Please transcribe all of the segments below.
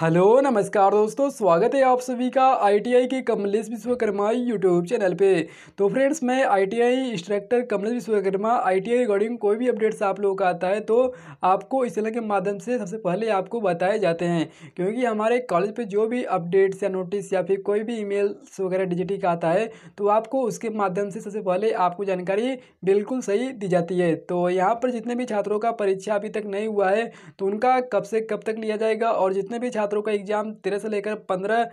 hello नमस्कार दोस्तों स्वागत है आप सभी का आईटीआई के कमलेश विश्वकर्मा यूट्यूब चैनल पे तो फ्रेंड्स मैं ITI instructor Kamlesh Vishwakarma ITI T कोई भी अपडेट्स आप लोगों का आता है तो आपको इस चैनल के माध्यम से सबसे पहले आपको बताए जाते हैं क्योंकि हमारे कॉलेज पे जो भी अपडेट्स या नोटिस या फिर कोई भी ईमेल्स वगैरह डिजिटी का आता है तो आपको उसके माध्यम से सबसे पहले आपको जानकारी बिल्कुल सही दी जाती है तो यहाँ पर जितने भी छात्रों का परीक्षा अभी तक नहीं हुआ है तो उनका कब से कब तक लिया जाएगा और जितने भी छात्र छात्रों का एग्ज़ाम तेरह से लेकर पंद्रह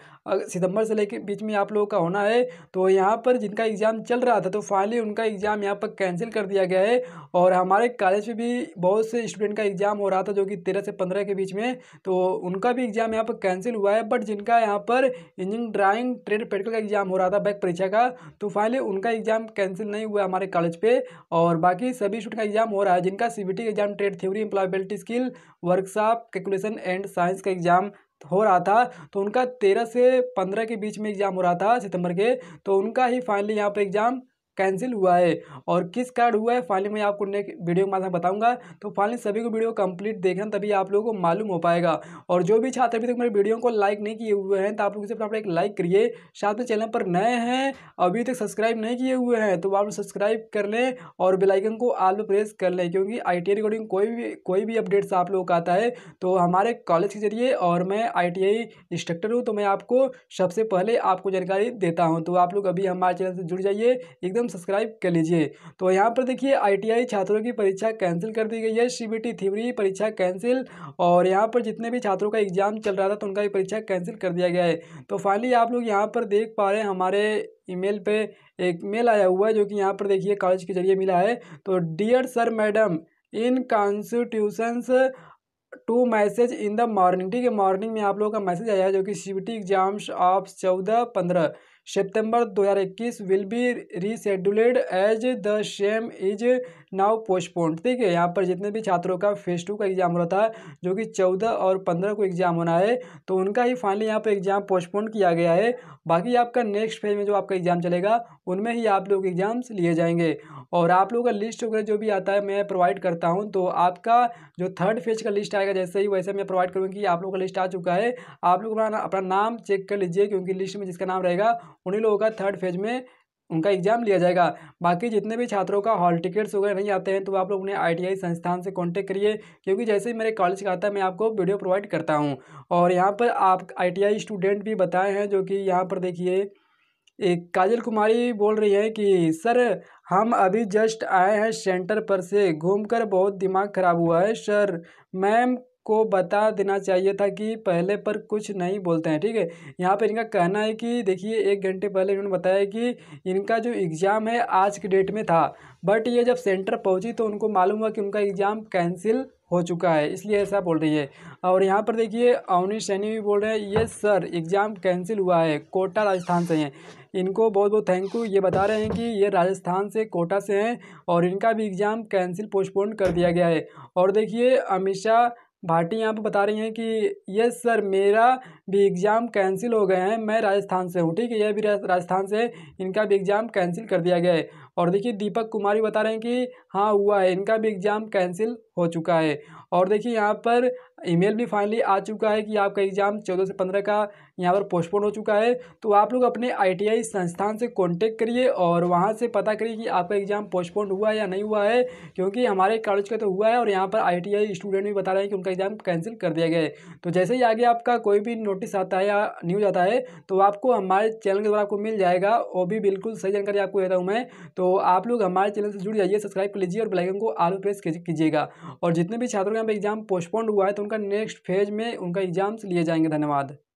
सितंबर से लेकर बीच में आप लोगों का होना है तो यहाँ पर जिनका एग्ज़ाम चल रहा था तो फाइनली उनका एग्ज़ाम यहाँ पर कैंसिल कर दिया गया है और हमारे कॉलेज में भी बहुत से स्टूडेंट का एग्ज़ाम हो रहा था जो कि तेरह से पंद्रह के बीच में तो उनका भी एग्ज़ाम यहाँ पर कैंसिल हुआ है बट जिनका यहाँ पर इंजीनियरिंग ड्राइंग ट्रेड प्रैक्टिकल का एग्ज़ाम हो रहा था बैक परीक्षा का तो फाइनली उनका एग्ज़ाम कैंसिल नहीं हुआ हमारे कॉलेज पर और बाकी सभी स्टूडेंट का एग्ज़ाम हो रहा है जिनका C exam trade theory employability skill workshop calculation and science का एग्ज़ाम हो रहा था तो उनका तेरह से पंद्रह के बीच में एग्ज़ाम हो रहा था सितंबर के तो उनका ही फाइनली यहाँ पर एग्ज़ाम कैंसिल हुआ है और किस कार्ड हुआ है फाइनली मैं आपको नेक्स्ट वीडियो के माध्यम बताऊंगा तो फाइनली सभी को वीडियो कंप्लीट देखना तभी आप लोगों को मालूम हो पाएगा और जो भी छात्र अभी तक मेरे वीडियो को लाइक नहीं किए हुए हैं तो आप लोग अपना एक लाइक करिए साथ में चैनल पर नए हैं अभी तक सब्सक्राइब नहीं किए हुए हैं तो आप सब्सक्राइब कर लें और बेलाइकन को आल पर प्रेस कर लें क्योंकि आई रिकॉर्डिंग कोई भी कोई भी अपडेट्स आप लोगों का आता है तो हमारे कॉलेज के जरिए और मैं आई इंस्ट्रक्टर हूँ तो मैं आपको सबसे पहले आपको जानकारी देता हूँ तो आप लोग अभी हमारे चैनल से जुड़ जाइए एकदम सब्सक्राइब कर लीजिए तो यहाँ पर देखिए आईटीआई छात्रों की परीक्षा कैंसिल कर दी गई है सीबीटी थ्योरी परीक्षा कैंसिल और यहाँ पर जितने भी छात्रों का एग्ज़ाम चल रहा था तो उनका भी परीक्षा कैंसिल कर दिया गया है तो फाइनली आप लोग यहाँ पर देख पा रहे हैं हमारे ईमेल पर एक मेल आया हुआ है जो कि यहाँ पर देखिए कॉलेज के जरिए मिला है तो dear sir madam in constitutions to message in the morning ठीक है मॉर्निंग में आप लोगों का मैसेज आया है जो कि सी एग्ज़ाम्स ऑफ चौदह पंद्रह September 2021 will be rescheduled as the same is now postponed ठीक है यहाँ पर जितने भी छात्रों का फेस टू का एग्जाम हो रहा था जो कि चौदह और पंद्रह को एग्जाम होना है तो उनका ही फाइनली यहाँ पर एग्जाम पोस्टपोन किया गया है बाकी आपका नेक्स्ट फेज में जो आपका एग्जाम चलेगा उनमें ही आप लोग एग्जाम्स लिए जाएंगे और आप लोगों का लिस्ट वगैरह जो भी आता है मैं प्रोवाइड करता हूँ तो आपका जो थर्ड फेज का लिस्ट आएगा जैसे ही वैसे मैं प्रोवाइड करूँगी आप लोगों का लिस्ट आ चुका है आप लोग अपना अपना नाम चेक कर लीजिए क्योंकि लिस्ट में जिसका नाम रहेगा उन्हीं लोगों का थर्ड फेज में उनका एग्जाम लिया जाएगा बाकी जितने भी छात्रों का हॉल टिकट्स वगैरह नहीं आते हैं तो आप लोग उन्हें आई संस्थान से कांटेक्ट करिए क्योंकि जैसे ही मेरे कॉलेज का आता है मैं आपको वीडियो प्रोवाइड करता हूँ और यहाँ पर आप आई स्टूडेंट भी बताए हैं जो कि यहाँ पर देखिए एक काजल कुमारी बोल रही है कि सर हम अभी जस्ट आए हैं सेंटर पर से घूम बहुत दिमाग ख़राब हुआ है सर मैम को बता देना चाहिए था कि पहले पर कुछ नहीं बोलते हैं ठीक है यहाँ पर इनका कहना है कि देखिए एक घंटे पहले इन्होंने बताया कि इनका जो एग्ज़ाम है आज के डेट में था बट ये जब सेंटर पहुँची तो उनको मालूम हुआ कि उनका एग्ज़ाम कैंसिल हो चुका है इसलिए ऐसा बोल रही है और यहाँ पर देखिए अवनी सैनी भी बोल रहे हैं ये सर एग्ज़ाम कैंसिल हुआ है कोटा राजस्थान से हैं इनको बहुत बहुत थैंक यू ये बता रहे हैं कि ये राजस्थान से कोटा से हैं और इनका भी एग्ज़ाम कैंसिल पोस्टपोन कर दिया गया है और देखिए शाह भाटी यहाँ पर बता रही हैं कि यस सर मेरा भी एग्ज़ाम कैंसिल हो गए हैं मैं राजस्थान से हूँ ठीक है यह भी राजस्थान से इनका भी एग्ज़ाम कैंसिल कर दिया गया है और देखिए दीपक कुमारी बता रहे हैं कि हाँ हुआ है इनका भी एग्ज़ाम कैंसिल हो चुका है और देखिए यहाँ पर ईमेल भी फाइनली आ चुका है कि आपका एग्ज़ाम चौदह से पंद्रह का यहाँ पर पोस्टपोन हो चुका है तो आप लोग अपने आईटीआई संस्थान से कांटेक्ट करिए और वहाँ से पता करिए कि आपका एग्ज़ाम पोस्टपोन हुआ है या नहीं हुआ है क्योंकि हमारे कॉलेज का तो हुआ है और यहाँ पर आई स्टूडेंट भी बता रहे हैं कि उनका एग्ज़ाम कैंसिल कर दिया गया है तो जैसे ही आगे आपका कोई भी नोटिस आता है या न्यूज़ आता है तो आपको हमारे चैनल के द्वारा आपको मिल जाएगा वो भी बिल्कुल सही जानकारी आपको देता हूँ मैं तो आप लोग हमारे चैनल से जुड़ जाइए सब्सक्राइब कर लीजिए और बेलाइकन को आलू प्रेस कीजिएगा और जितने भी छात्रों का यहाँ एग्ज़ाम पोस्टपोन हुआ है तो उनका नेक्स्ट फेज में उनका एग्ज़ाम्स लिए जाएंगे धन्यवाद